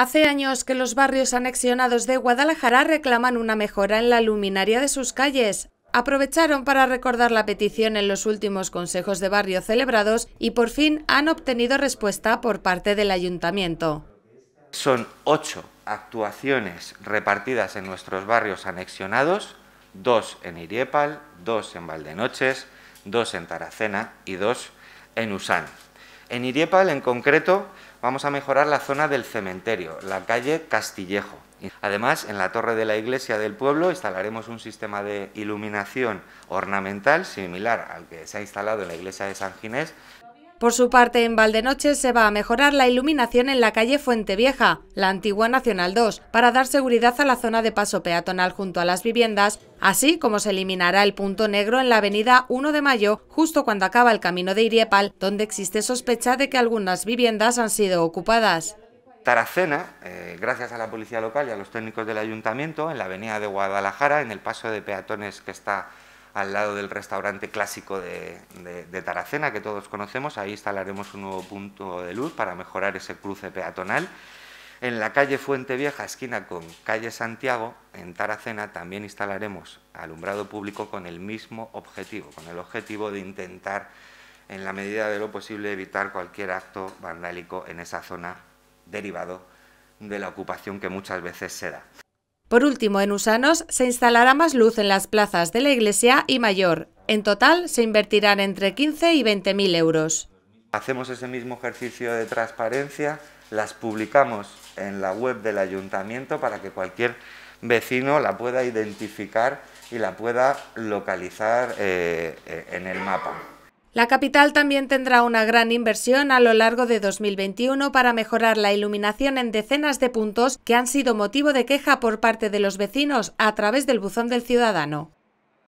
Hace años que los barrios anexionados de Guadalajara reclaman una mejora en la luminaria de sus calles. Aprovecharon para recordar la petición en los últimos consejos de barrio celebrados y por fin han obtenido respuesta por parte del ayuntamiento. Son ocho actuaciones repartidas en nuestros barrios anexionados, dos en Iriepal, dos en Valdenoches, dos en Taracena y dos en Usán. En Iriepal, en concreto, vamos a mejorar la zona del cementerio, la calle Castillejo. Además, en la torre de la iglesia del pueblo instalaremos un sistema de iluminación ornamental similar al que se ha instalado en la iglesia de San Ginés, por su parte, en Valdenoche se va a mejorar la iluminación en la calle Fuente Vieja, la antigua Nacional 2, para dar seguridad a la zona de paso peatonal junto a las viviendas, así como se eliminará el punto negro en la avenida 1 de Mayo, justo cuando acaba el camino de Iriepal, donde existe sospecha de que algunas viviendas han sido ocupadas. Taracena, eh, gracias a la policía local y a los técnicos del ayuntamiento, en la avenida de Guadalajara, en el paso de peatones que está al lado del restaurante clásico de, Taracena que todos conocemos. Ahí instalaremos un nuevo punto de luz para mejorar ese cruce peatonal. En la calle Fuente Vieja, esquina con calle Santiago, en Taracena también instalaremos alumbrado público con el mismo objetivo, con el objetivo de intentar, en la medida de lo posible, evitar cualquier acto vandálico en esa zona derivado de la ocupación que muchas veces se da. Por último, en Usanos se instalará más luz en las plazas de la Iglesia y Mayor. En total se invertirán entre 15 y 20 mil euros. Hacemos ese mismo ejercicio de transparencia, las publicamos en la web del ayuntamiento para que cualquier vecino la pueda identificar y la pueda localizar eh, eh, en el mapa. La capital también tendrá una gran inversión a lo largo de 2021 para mejorar la iluminación en decenas de puntos que han sido motivo de queja por parte de los vecinos a través del buzón del ciudadano.